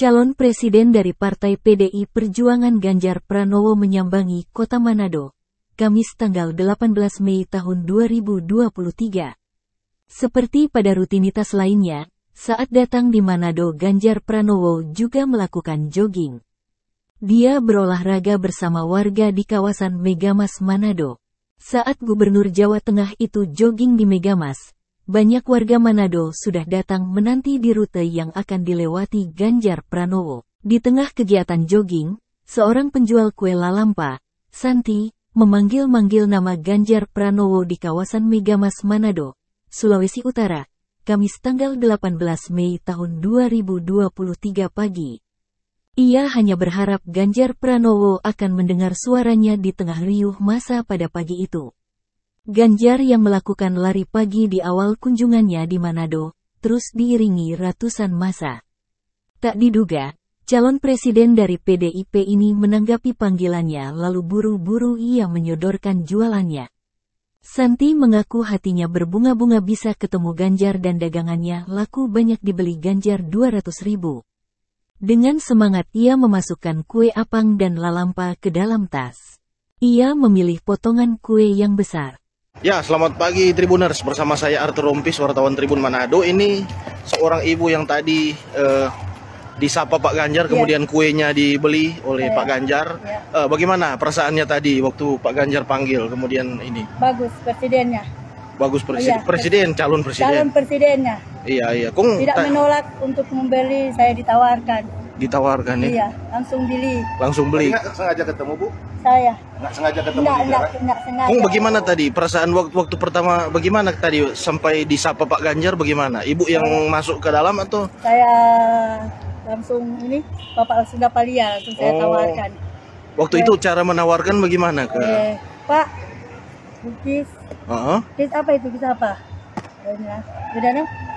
Calon presiden dari Partai PDI Perjuangan Ganjar Pranowo menyambangi Kota Manado, Kamis tanggal 18 Mei tahun 2023. Seperti pada rutinitas lainnya, saat datang di Manado Ganjar Pranowo juga melakukan jogging. Dia berolahraga bersama warga di kawasan Megamas Manado. Saat Gubernur Jawa Tengah itu jogging di Megamas, banyak warga Manado sudah datang menanti di rute yang akan dilewati Ganjar Pranowo. Di tengah kegiatan jogging, seorang penjual kue lalampa, Santi, memanggil-manggil nama Ganjar Pranowo di kawasan Megamas Manado, Sulawesi Utara, Kamis tanggal 18 Mei tahun 2023 pagi. Ia hanya berharap Ganjar Pranowo akan mendengar suaranya di tengah riuh masa pada pagi itu. Ganjar yang melakukan lari pagi di awal kunjungannya di Manado, terus diiringi ratusan masa. Tak diduga, calon presiden dari PDIP ini menanggapi panggilannya lalu buru-buru ia menyodorkan jualannya. Santi mengaku hatinya berbunga-bunga bisa ketemu Ganjar dan dagangannya laku banyak dibeli Ganjar 200 ribu. Dengan semangat ia memasukkan kue apang dan lalampa ke dalam tas. Ia memilih potongan kue yang besar. Ya, selamat pagi Tribuners. Bersama saya Arthur Rompis, wartawan Tribun Manado. Ini seorang ibu yang tadi uh, disapa Pak Ganjar, yeah. kemudian kuenya dibeli oleh yeah. Pak Ganjar. Yeah. Iya. Uh, bagaimana perasaannya tadi waktu Pak Ganjar panggil, kemudian ini? Bagus, presidennya. Bagus presiden, oh, iya. presiden, calon presiden. Calon presidennya. Iya, iya. Kung Tidak menolak untuk membeli, saya ditawarkan ditawarkan ya? Iya, langsung beli. Langsung beli. Enggak sengaja ketemu bu? Saya. Enggak sengaja ketemu? Enggak, enggak, enggak ya? sengaja. Kung bagaimana tadi perasaan waktu waktu pertama bagaimana tadi sampai disapa Pak Ganjar bagaimana? Ibu saya, yang masuk ke dalam atau? Saya langsung ini Bapak langsung dapat lihat, langsung oh. tawarkan. Waktu itu cara menawarkan bagaimana ke? Pak, bukis. Uh -huh. apa itu? Bis apa?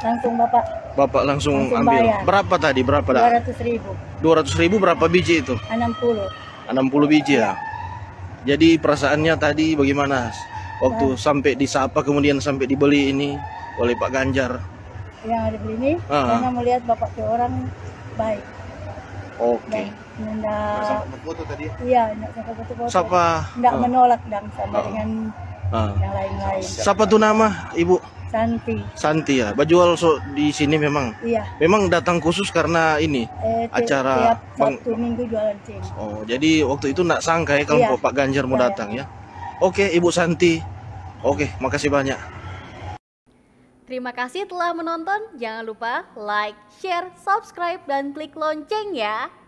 langsung bapak. Bapak langsung, langsung ambil. Bayar. Berapa tadi? Berapa dah? 200 ribu. 200 ribu berapa biji itu? 60. 60 biji ya. Jadi perasaannya tadi bagaimana? Waktu ya. sampai disapa kemudian sampai dibeli ini oleh Pak Ganjar. Yang ada beli ini uh ah. -huh. karena melihat bapak ke orang baik. Oke. Okay. Nggak foto tadi. Ya? Iya, tidak sampai foto-foto. uh. menolak dan sama uh. dengan uh. yang lain-lain. Siapa tuh nama, Ibu? Santi. Santi ya. Baju also di sini memang. Iya. Memang datang khusus karena ini eh, acara tiap Sabtu peng... minggu jualan cincin. Oh, jadi waktu itu nak sangka ya kalau iya. Pak Ganjar mau iya. datang ya. Oke, Ibu Santi. Oke, makasih banyak. Terima kasih telah menonton. Jangan lupa like, share, subscribe dan klik lonceng ya.